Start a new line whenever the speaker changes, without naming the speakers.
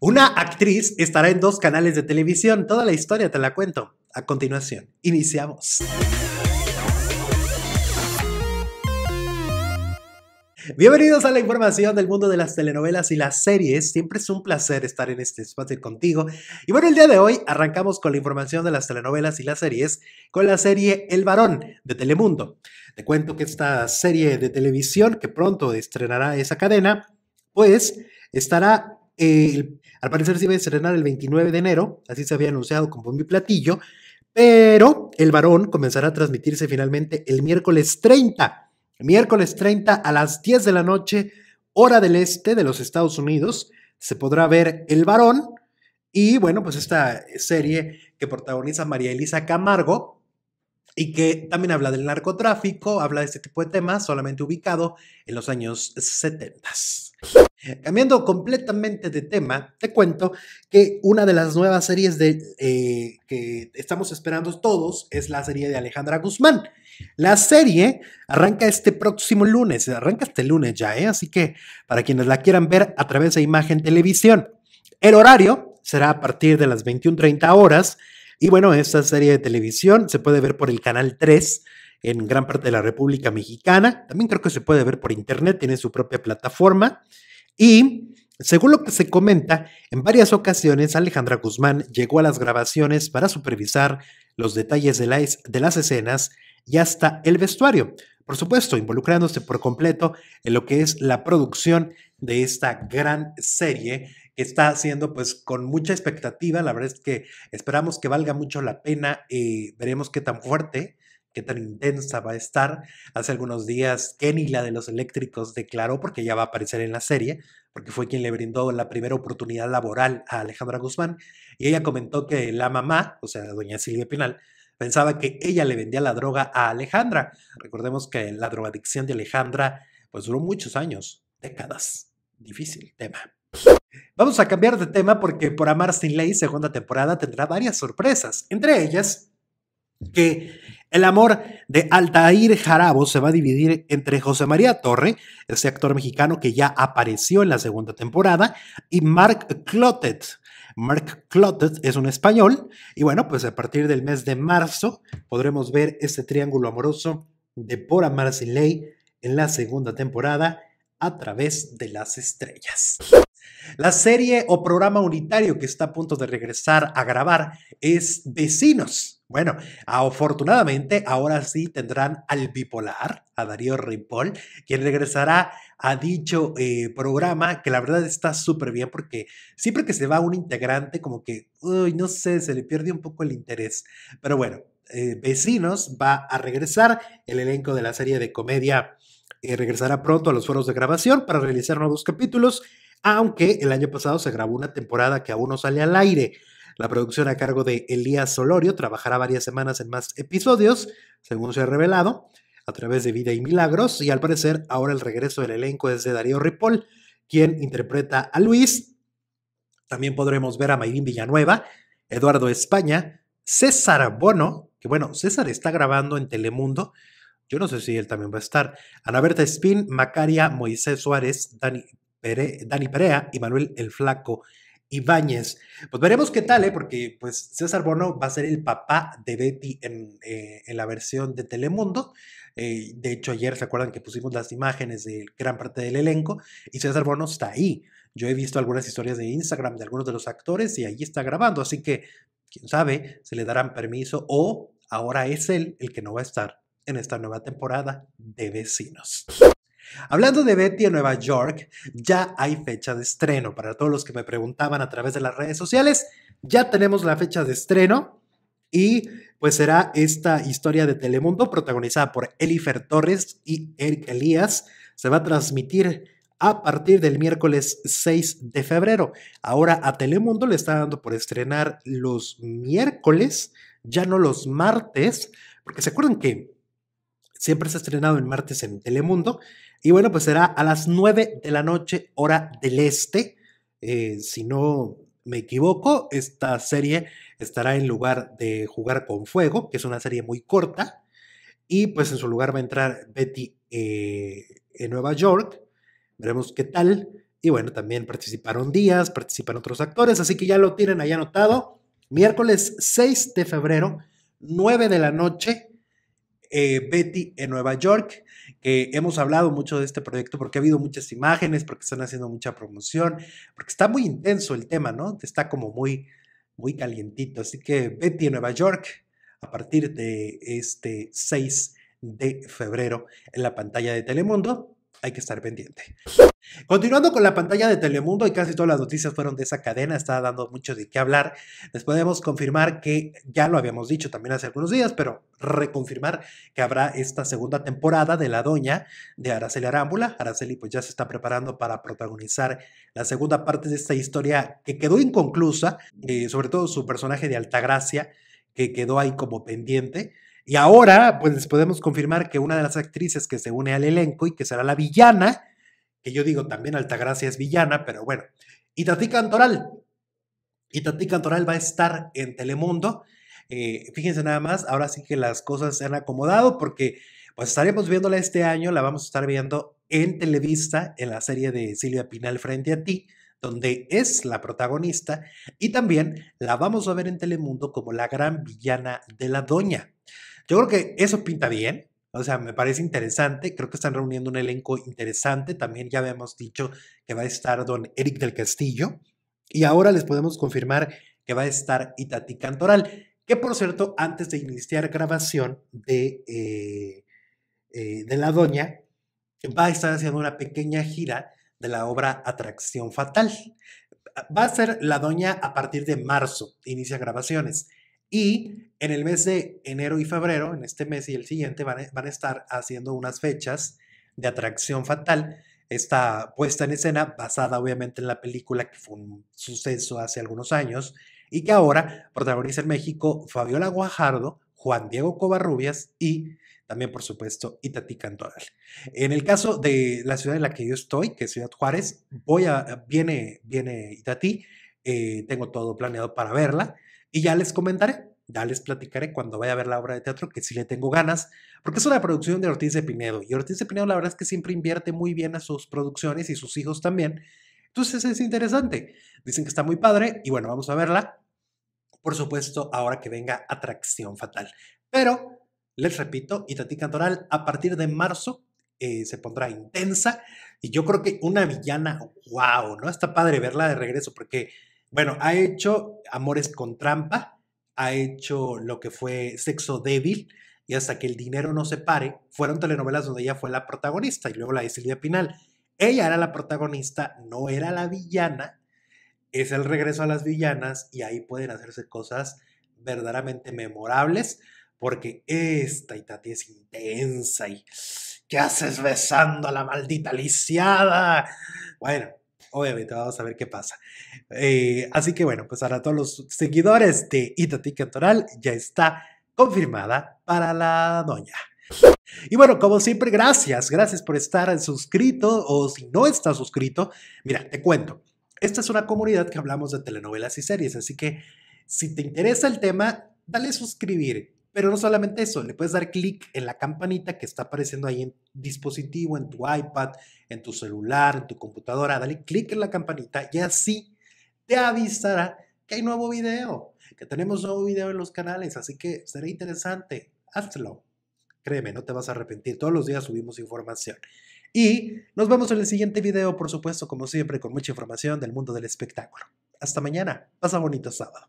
Una actriz estará en dos canales de televisión. Toda la historia te la cuento. A continuación, iniciamos. Bienvenidos a la información del mundo de las telenovelas y las series. Siempre es un placer estar en este espacio contigo. Y bueno, el día de hoy arrancamos con la información de las telenovelas y las series con la serie El Varón de Telemundo. Te cuento que esta serie de televisión que pronto estrenará esa cadena, pues estará el al parecer se iba a estrenar el 29 de enero, así se había anunciado con mi platillo, pero El Varón comenzará a transmitirse finalmente el miércoles 30, miércoles 30 a las 10 de la noche, hora del este de los Estados Unidos, se podrá ver El Varón y bueno, pues esta serie que protagoniza María Elisa Camargo y que también habla del narcotráfico, habla de este tipo de temas, solamente ubicado en los años 70. Cambiando completamente de tema, te cuento que una de las nuevas series de, eh, que estamos esperando todos es la serie de Alejandra Guzmán. La serie arranca este próximo lunes, arranca este lunes ya, ¿eh? así que para quienes la quieran ver a través de Imagen Televisión. El horario será a partir de las 21.30 horas y bueno, esta serie de televisión se puede ver por el canal 3 en gran parte de la República Mexicana. También creo que se puede ver por internet, tiene su propia plataforma. Y según lo que se comenta, en varias ocasiones Alejandra Guzmán llegó a las grabaciones para supervisar los detalles de las, de las escenas y hasta el vestuario. Por supuesto, involucrándose por completo en lo que es la producción de esta gran serie que está haciendo pues con mucha expectativa. La verdad es que esperamos que valga mucho la pena. Y eh, veremos qué tan fuerte tan intensa va a estar. Hace algunos días, Kenny, la de los eléctricos, declaró, porque ya va a aparecer en la serie, porque fue quien le brindó la primera oportunidad laboral a Alejandra Guzmán, y ella comentó que la mamá, o sea, doña Silvia Pinal, pensaba que ella le vendía la droga a Alejandra. Recordemos que la drogadicción de Alejandra, pues duró muchos años, décadas. Difícil tema. Vamos a cambiar de tema porque Por Amar Sin Ley, segunda temporada, tendrá varias sorpresas. Entre ellas, que el amor de Altair Jarabo se va a dividir entre José María Torre, ese actor mexicano que ya apareció en la segunda temporada, y Mark Clotet. Mark Clotet es un español y bueno, pues a partir del mes de marzo podremos ver este triángulo amoroso de Por Amar Ley en la segunda temporada a través de las estrellas. La serie o programa unitario que está a punto de regresar a grabar es Vecinos. Bueno, afortunadamente ahora sí tendrán al bipolar, a Darío Ripoll, quien regresará a dicho eh, programa, que la verdad está súper bien porque siempre que se va un integrante, como que, uy, no sé, se le pierde un poco el interés. Pero bueno, eh, Vecinos va a regresar, el elenco de la serie de comedia eh, regresará pronto a los foros de grabación para realizar nuevos capítulos aunque el año pasado se grabó una temporada que aún no sale al aire. La producción a cargo de Elías Solorio trabajará varias semanas en más episodios, según se ha revelado, a través de Vida y Milagros, y al parecer ahora el regreso del elenco es de Darío Ripoll, quien interpreta a Luis. También podremos ver a Mayrín Villanueva, Eduardo España, César Bono, que bueno, César está grabando en Telemundo, yo no sé si él también va a estar, Ana Berta Espín, Macaria, Moisés Suárez, Dani Dani Perea y Manuel el Flaco Ibáñez. Pues veremos qué tal, ¿eh? porque pues César Bono va a ser el papá de Betty en, eh, la versión de Telemundo. Eh, de hecho, ayer se acuerdan que pusimos las imágenes de gran parte del elenco y César Bono está ahí. Yo he visto algunas historias de Instagram de algunos de los actores y ahí está grabando, así que quién sabe, se le darán permiso o ahora es él el que no va a estar en esta nueva temporada de Vecinos. Hablando de Betty en Nueva York, ya hay fecha de estreno. Para todos los que me preguntaban a través de las redes sociales, ya tenemos la fecha de estreno y pues será esta historia de Telemundo protagonizada por Elifer Torres y Eric Elías. Se va a transmitir a partir del miércoles 6 de febrero. Ahora a Telemundo le está dando por estrenar los miércoles, ya no los martes, porque se acuerdan que siempre se ha estrenado el martes en Telemundo y bueno, pues será a las 9 de la noche, hora del este. Eh, si no me equivoco, esta serie estará en lugar de Jugar con Fuego, que es una serie muy corta. Y pues en su lugar va a entrar Betty eh, en Nueva York. Veremos qué tal. Y bueno, también participaron Díaz, participan otros actores, así que ya lo tienen ahí anotado. Miércoles 6 de febrero, 9 de la noche, eh, Betty en Nueva York que hemos hablado mucho de este proyecto porque ha habido muchas imágenes, porque están haciendo mucha promoción, porque está muy intenso el tema, ¿no? Está como muy, muy calientito. Así que Betty en Nueva York a partir de este 6 de febrero en la pantalla de Telemundo hay que estar pendiente. Continuando con la pantalla de Telemundo, y casi todas las noticias fueron de esa cadena, está dando mucho de qué hablar. Les podemos confirmar que ya lo habíamos dicho también hace algunos días, pero reconfirmar que habrá esta segunda temporada de La Doña de Araceli Arámbula. Araceli pues ya se está preparando para protagonizar la segunda parte de esta historia que quedó inconclusa, y eh, sobre todo su personaje de Altagracia, que quedó ahí como pendiente. Y ahora, pues podemos confirmar que una de las actrices que se une al elenco y que será la villana, que yo digo también Altagracia es villana, pero bueno, Itatí Cantoral. Itatí Cantoral va a estar en Telemundo. Eh, fíjense nada más, ahora sí que las cosas se han acomodado porque pues estaremos viéndola este año, la vamos a estar viendo en Televista, en la serie de Silvia Pinal Frente a ti, donde es la protagonista, y también la vamos a ver en Telemundo como la gran villana de la doña. Yo creo que eso pinta bien. O sea, me parece interesante. Creo que están reuniendo un elenco interesante. También ya habíamos dicho que va a estar don Eric del Castillo. Y ahora les podemos confirmar que va a estar Itati Cantoral. Que por cierto, antes de iniciar grabación de, eh, eh, de La Doña, va a estar haciendo una pequeña gira de la obra Atracción Fatal. Va a ser La Doña a partir de marzo, inicia grabaciones. Y en el mes de enero y febrero, en este mes y el siguiente, e, van a, estar haciendo unas fechas de atracción fatal. Está puesta en escena basada obviamente en la película que fue un suceso hace algunos años y que ahora protagoniza en México Fabiola Guajardo, Juan Diego Covarrubias y también, por supuesto, Itatí Cantoral. En el caso de la ciudad en la que yo estoy, que es Ciudad Juárez, voy a, viene, viene Itatí, eh, tengo todo planeado para verla. Y ya les comentaré, ya les platicaré cuando vaya a ver la obra de teatro, que si le tengo ganas, porque es una producción de Ortiz de Pinedo. Y Ortiz de Pinedo la verdad es que siempre invierte muy bien a sus producciones y sus hijos también. Entonces es interesante. Dicen que está muy padre y bueno, vamos a verla. Por supuesto, ahora que venga Atracción Fatal. Pero, les repito, tati Cantoral a partir de marzo eh, se pondrá intensa y yo creo que una villana, wow, ¿no? Está padre verla de regreso porque bueno, ha hecho Amores con Trampa, ha hecho lo que fue Sexo Débil y Hasta que el Dinero no se pare. Fueron telenovelas donde ella fue la protagonista y luego la de Silvia Pinal. Ella era la protagonista, no era la villana. Es el regreso a las villanas y ahí pueden hacerse cosas verdaderamente memorables porque esta Itati es intensa y ¿qué haces besando a la maldita lisiada? Bueno, obviamente vamos a ver qué pasa. Eh, así que bueno, pues ahora todos los seguidores de Itatí Cantoral ya está confirmada para la doña. Y bueno, como siempre, gracias, gracias por estar suscrito o si no estás suscrito, mira, te cuento, esta es una comunidad que hablamos de telenovelas y series, así que si te interesa el tema, dale suscribir, pero no solamente eso, le puedes dar clic en la campanita que está apareciendo ahí en tu dispositivo, en tu iPad, en tu celular, en tu computadora. Dale clic en la campanita y así te avisará que hay nuevo video, que tenemos nuevo video en los canales. Así que será interesante. Hazlo. Créeme, no te vas a arrepentir. Todos los días subimos información. Y nos vemos en el siguiente video, por supuesto, como siempre, con mucha información del mundo del espectáculo. Hasta mañana. Pasa bonito sábado.